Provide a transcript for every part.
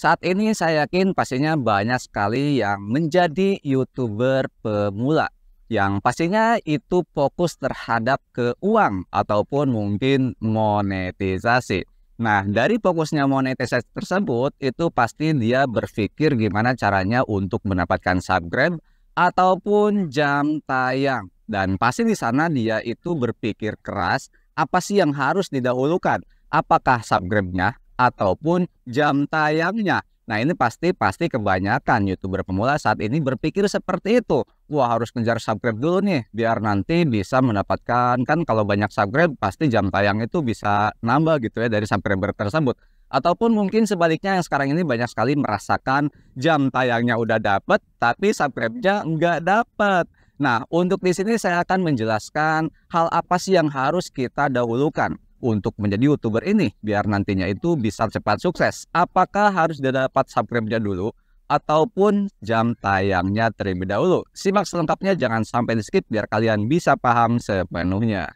Saat ini saya yakin pastinya banyak sekali yang menjadi YouTuber pemula yang pastinya itu fokus terhadap ke uang ataupun mungkin monetisasi. Nah, dari fokusnya monetisasi tersebut itu pasti dia berpikir gimana caranya untuk mendapatkan subscribe ataupun jam tayang. Dan pasti di sana dia itu berpikir keras apa sih yang harus didahulukan? Apakah subscribe-nya ataupun jam tayangnya. Nah ini pasti pasti kebanyakan youtuber pemula saat ini berpikir seperti itu. Wah harus ngejar subscribe dulu nih biar nanti bisa mendapatkan kan kalau banyak subscribe pasti jam tayang itu bisa nambah gitu ya dari subscriber tersebut. Ataupun mungkin sebaliknya yang sekarang ini banyak sekali merasakan jam tayangnya udah dapet tapi subscribe-nya nggak dapet. Nah untuk di sini saya akan menjelaskan hal apa sih yang harus kita dahulukan untuk menjadi youtuber ini biar nantinya itu bisa cepat sukses? Apakah harus didapat subscribe-nya dulu ataupun jam tayangnya terlebih dahulu? Simak selengkapnya jangan sampai di skip biar kalian bisa paham sepenuhnya.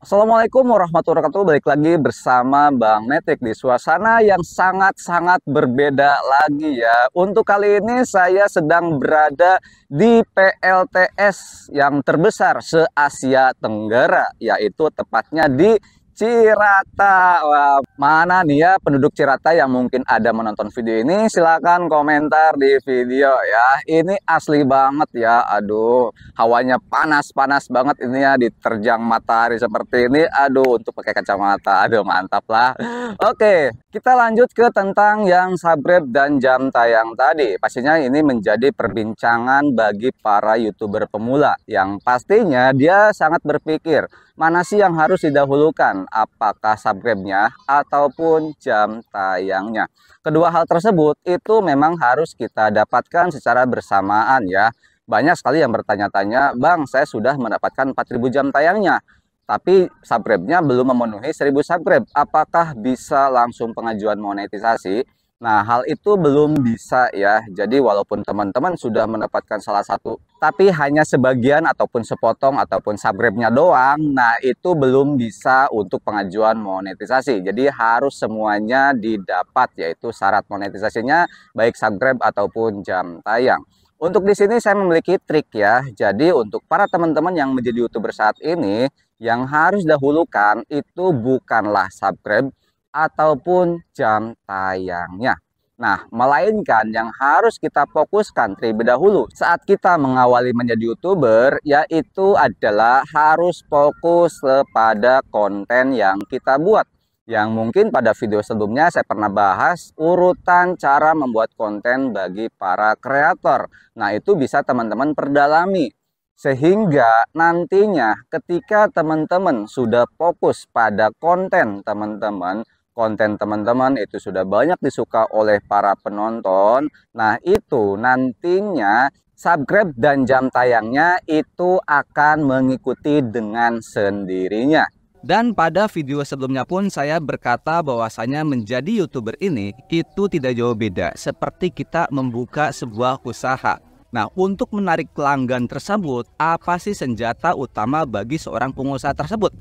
Assalamualaikum warahmatullahi wabarakatuh. Balik lagi bersama Bang Netik di suasana yang sangat-sangat berbeda lagi ya. Untuk kali ini saya sedang berada di PLTS yang terbesar se-Asia Tenggara, yaitu tepatnya di Cirata. Wah, mana nih ya penduduk Cirata yang mungkin ada menonton video ini? Silahkan komentar di video ya. Ini asli banget ya. Aduh, hawanya panas-panas banget ini ya. Diterjang matahari seperti ini. Aduh, untuk pakai kacamata. Aduh, mantap lah. Oke, kita lanjut ke tentang yang subscribe dan jam tayang tadi. Pastinya ini menjadi perbincangan bagi para YouTuber pemula. Yang pastinya dia sangat berpikir, mana sih yang harus didahulukan? apakah subscribe-nya ataupun jam tayangnya. Kedua hal tersebut itu memang harus kita dapatkan secara bersamaan ya. Banyak sekali yang bertanya-tanya, "Bang, saya sudah mendapatkan 4000 jam tayangnya, tapi subscribe-nya belum memenuhi 1000 subscribe. Apakah bisa langsung pengajuan monetisasi?" Nah, hal itu belum bisa ya. Jadi walaupun teman-teman sudah mendapatkan salah satu, tapi hanya sebagian ataupun sepotong ataupun subscribe-nya doang, nah itu belum bisa untuk pengajuan monetisasi. Jadi harus semuanya didapat yaitu syarat monetisasinya baik subscribe ataupun jam tayang. Untuk di sini saya memiliki trik ya. Jadi untuk para teman-teman yang menjadi YouTuber saat ini yang harus dahulukan itu bukanlah subscribe ataupun jam tayangnya. Nah, melainkan yang harus kita fokuskan terlebih dahulu saat kita mengawali menjadi YouTuber, yaitu adalah harus fokus kepada konten yang kita buat. Yang mungkin pada video sebelumnya saya pernah bahas urutan cara membuat konten bagi para kreator. Nah, itu bisa teman-teman perdalami. Sehingga nantinya ketika teman-teman sudah fokus pada konten teman-teman, konten teman-teman itu sudah banyak disuka oleh para penonton. Nah, itu nantinya subscribe dan jam tayangnya itu akan mengikuti dengan sendirinya. Dan pada video sebelumnya pun saya berkata bahwasanya menjadi YouTuber ini itu tidak jauh beda seperti kita membuka sebuah usaha. Nah, untuk menarik pelanggan tersebut, apa sih senjata utama bagi seorang pengusaha tersebut?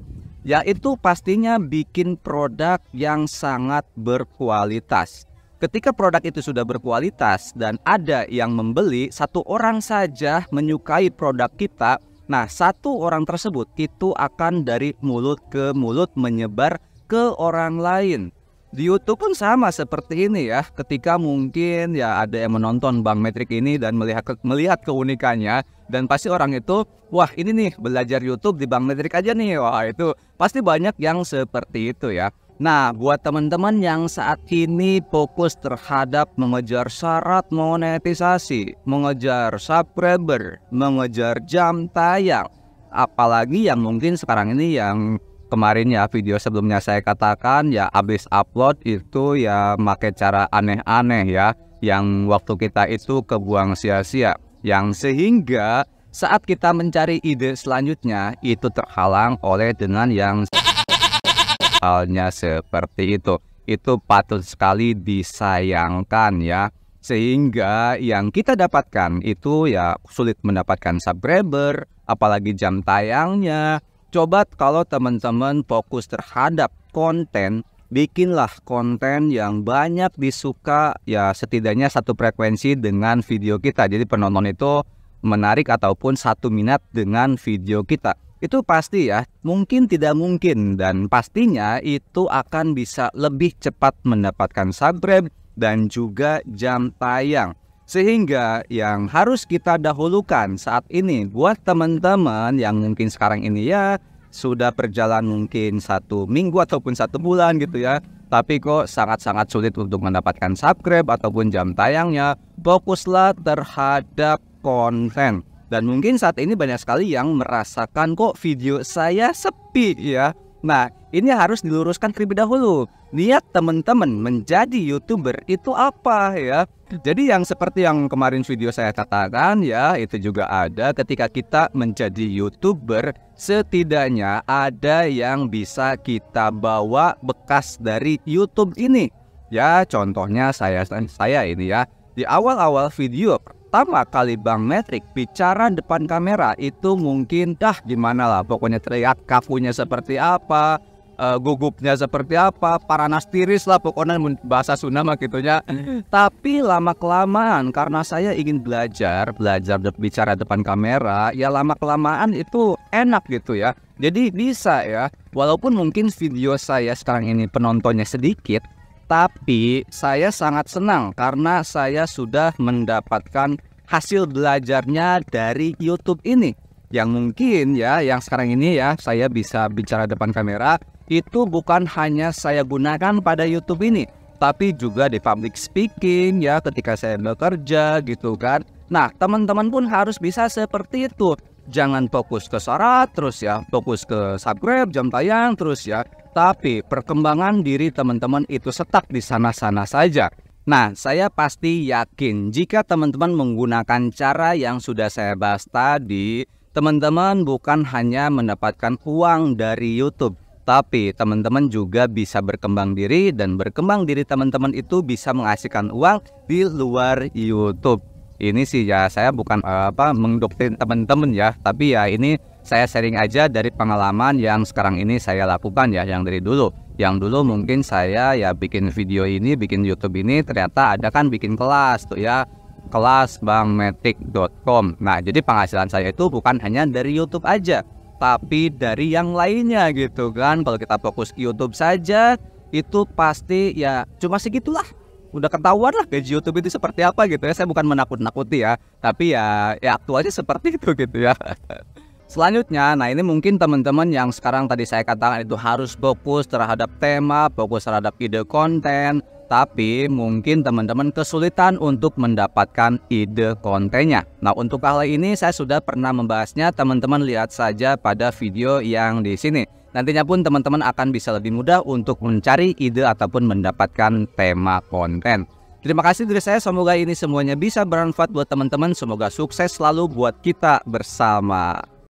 yaitu pastinya bikin produk yang sangat berkualitas. Ketika produk itu sudah berkualitas dan ada yang membeli, satu orang saja menyukai produk kita. Nah, satu orang tersebut itu akan dari mulut ke mulut menyebar ke orang lain. Di YouTube pun sama seperti ini ya. Ketika mungkin ya ada yang menonton Bang Metric ini dan melihat melihat keunikannya, dan pasti orang itu wah ini nih belajar YouTube di Bank Metrik aja nih wah itu pasti banyak yang seperti itu ya Nah, buat teman-teman yang saat ini fokus terhadap mengejar syarat monetisasi, mengejar subscriber, mengejar jam tayang, apalagi yang mungkin sekarang ini yang kemarin ya video sebelumnya saya katakan ya habis upload itu ya pakai cara aneh-aneh ya yang waktu kita itu kebuang sia-sia yang sehingga saat kita mencari ide selanjutnya itu terhalang oleh dengan yang halnya seperti itu itu patut sekali disayangkan ya sehingga yang kita dapatkan itu ya sulit mendapatkan subscriber apalagi jam tayangnya coba kalau teman-teman fokus terhadap konten bikinlah konten yang banyak disuka ya setidaknya satu frekuensi dengan video kita jadi penonton itu menarik ataupun satu minat dengan video kita itu pasti ya mungkin tidak mungkin dan pastinya itu akan bisa lebih cepat mendapatkan subscribe dan juga jam tayang sehingga yang harus kita dahulukan saat ini buat teman-teman yang mungkin sekarang ini ya sudah berjalan mungkin satu minggu ataupun satu bulan gitu ya tapi kok sangat-sangat sulit untuk mendapatkan subscribe ataupun jam tayangnya fokuslah terhadap konten dan mungkin saat ini banyak sekali yang merasakan kok video saya sepi ya Nah, ini harus diluruskan terlebih dahulu. Niat teman-teman menjadi YouTuber itu apa ya? Jadi yang seperti yang kemarin video saya katakan ya, itu juga ada ketika kita menjadi YouTuber, setidaknya ada yang bisa kita bawa bekas dari YouTube ini. Ya, contohnya saya saya ini ya. Di awal-awal video pertama kali Bang Metric bicara depan kamera itu mungkin dah gimana lah pokoknya teriak kakunya seperti apa uh, gugupnya seperti apa paranas tiris lah pokoknya bahasa Sunda mah gitunya tapi lama kelamaan karena saya ingin belajar belajar bicara depan kamera ya lama kelamaan itu enak gitu ya jadi bisa ya walaupun mungkin video saya sekarang ini penontonnya sedikit tapi saya sangat senang karena saya sudah mendapatkan hasil belajarnya dari YouTube ini yang mungkin ya yang sekarang ini ya saya bisa bicara depan kamera itu bukan hanya saya gunakan pada YouTube ini tapi juga di public speaking ya ketika saya bekerja gitu kan nah teman-teman pun harus bisa seperti itu jangan fokus ke suara terus ya fokus ke subscribe jam tayang terus ya tapi perkembangan diri teman-teman itu setak di sana-sana saja. Nah, saya pasti yakin jika teman-teman menggunakan cara yang sudah saya bahas tadi, teman-teman bukan hanya mendapatkan uang dari YouTube, tapi teman-teman juga bisa berkembang diri dan berkembang diri teman-teman itu bisa menghasilkan uang di luar YouTube. Ini sih ya saya bukan eh, apa mendoktrin teman-teman ya, tapi ya ini saya sharing aja dari pengalaman yang sekarang ini saya lakukan ya yang dari dulu yang dulu mungkin saya ya bikin video ini bikin YouTube ini ternyata ada kan bikin kelas tuh ya kelas bangmetik.com nah jadi penghasilan saya itu bukan hanya dari YouTube aja tapi dari yang lainnya gitu kan kalau kita fokus ke YouTube saja itu pasti ya cuma segitulah udah ketahuan lah gaji YouTube itu seperti apa gitu ya saya bukan menakut-nakuti ya tapi ya ya aktualnya seperti itu gitu ya Selanjutnya, nah ini mungkin teman-teman yang sekarang tadi saya katakan itu harus fokus terhadap tema, fokus terhadap ide konten, tapi mungkin teman-teman kesulitan untuk mendapatkan ide kontennya. Nah, untuk hal ini saya sudah pernah membahasnya, teman-teman lihat saja pada video yang di sini. Nantinya pun teman-teman akan bisa lebih mudah untuk mencari ide ataupun mendapatkan tema konten. Terima kasih dari saya, semoga ini semuanya bisa bermanfaat buat teman-teman, semoga sukses selalu buat kita bersama.